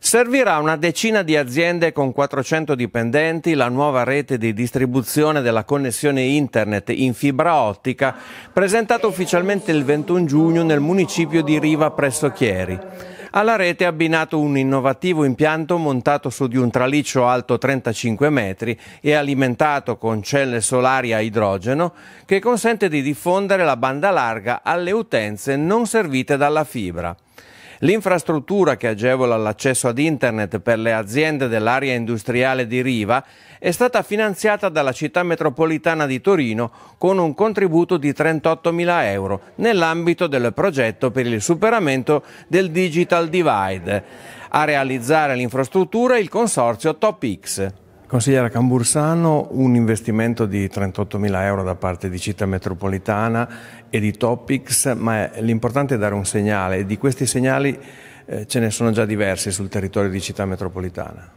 Servirà una decina di aziende con 400 dipendenti la nuova rete di distribuzione della connessione internet in fibra ottica presentata ufficialmente il 21 giugno nel municipio di Riva presso Chieri. Alla rete è abbinato un innovativo impianto montato su di un traliccio alto 35 metri e alimentato con celle solari a idrogeno che consente di diffondere la banda larga alle utenze non servite dalla fibra. L'infrastruttura che agevola l'accesso ad Internet per le aziende dell'area industriale di Riva è stata finanziata dalla città metropolitana di Torino con un contributo di 38.000 euro nell'ambito del progetto per il superamento del Digital Divide. A realizzare l'infrastruttura il consorzio TopX. Consigliera Cambursano, un investimento di 38 mila euro da parte di Città Metropolitana e di Topics, ma l'importante è dare un segnale e di questi segnali eh, ce ne sono già diversi sul territorio di Città Metropolitana.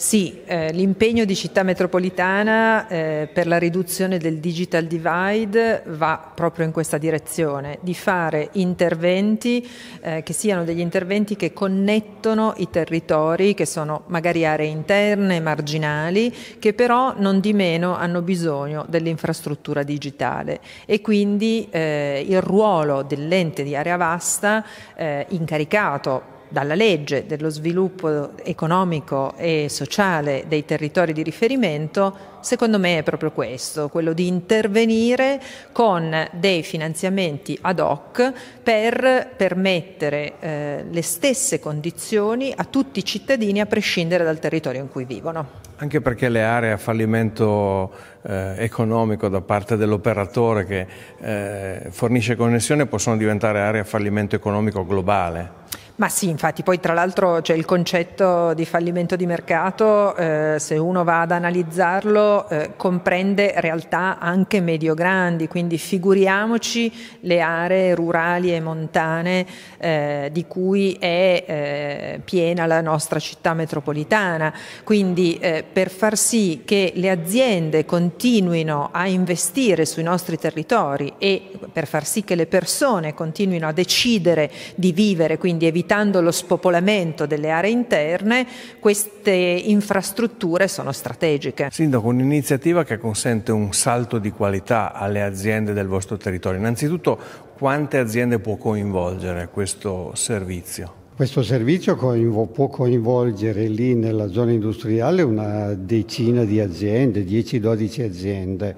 Sì, eh, l'impegno di città metropolitana eh, per la riduzione del digital divide va proprio in questa direzione, di fare interventi eh, che siano degli interventi che connettono i territori che sono magari aree interne, marginali, che però non di meno hanno bisogno dell'infrastruttura digitale e quindi eh, il ruolo dell'ente di area vasta eh, incaricato dalla legge dello sviluppo economico e sociale dei territori di riferimento, secondo me è proprio questo, quello di intervenire con dei finanziamenti ad hoc per permettere eh, le stesse condizioni a tutti i cittadini a prescindere dal territorio in cui vivono. Anche perché le aree a fallimento eh, economico da parte dell'operatore che eh, fornisce connessione possono diventare aree a fallimento economico globale. Ma sì, infatti, poi tra l'altro c'è il concetto di fallimento di mercato, eh, se uno va ad analizzarlo, eh, comprende realtà anche medio-grandi, quindi figuriamoci le aree rurali e montane eh, di cui è eh, piena la nostra città metropolitana. Quindi eh, per far sì che le aziende continuino a investire sui nostri territori e per far sì che le persone continuino a decidere di vivere, quindi evitare evitando lo spopolamento delle aree interne, queste infrastrutture sono strategiche. Sindaco, un'iniziativa che consente un salto di qualità alle aziende del vostro territorio. Innanzitutto, quante aziende può coinvolgere questo servizio? Questo servizio può coinvolgere lì nella zona industriale una decina di aziende, 10-12 aziende,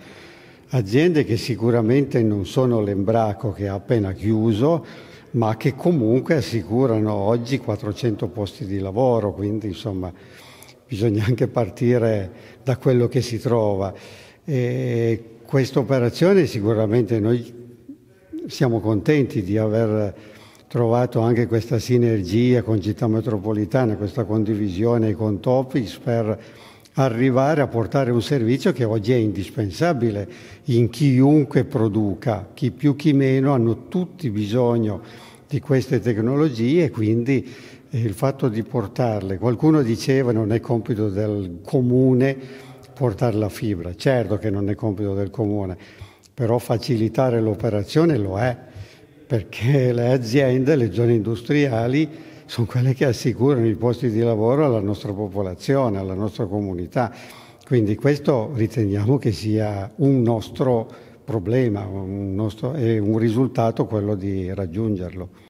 aziende che sicuramente non sono l'Embraco che ha appena chiuso, ma che comunque assicurano oggi 400 posti di lavoro, quindi insomma bisogna anche partire da quello che si trova. questa operazione sicuramente noi siamo contenti di aver trovato anche questa sinergia con Città Metropolitana, questa condivisione con Topis per arrivare a portare un servizio che oggi è indispensabile in chiunque produca, chi più chi meno hanno tutti bisogno di queste tecnologie e quindi eh, il fatto di portarle, qualcuno diceva non è compito del comune portare la fibra, certo che non è compito del comune, però facilitare l'operazione lo è perché le aziende, le zone industriali sono quelle che assicurano i posti di lavoro alla nostra popolazione, alla nostra comunità. Quindi questo riteniamo che sia un nostro problema, un nostro, è un risultato quello di raggiungerlo.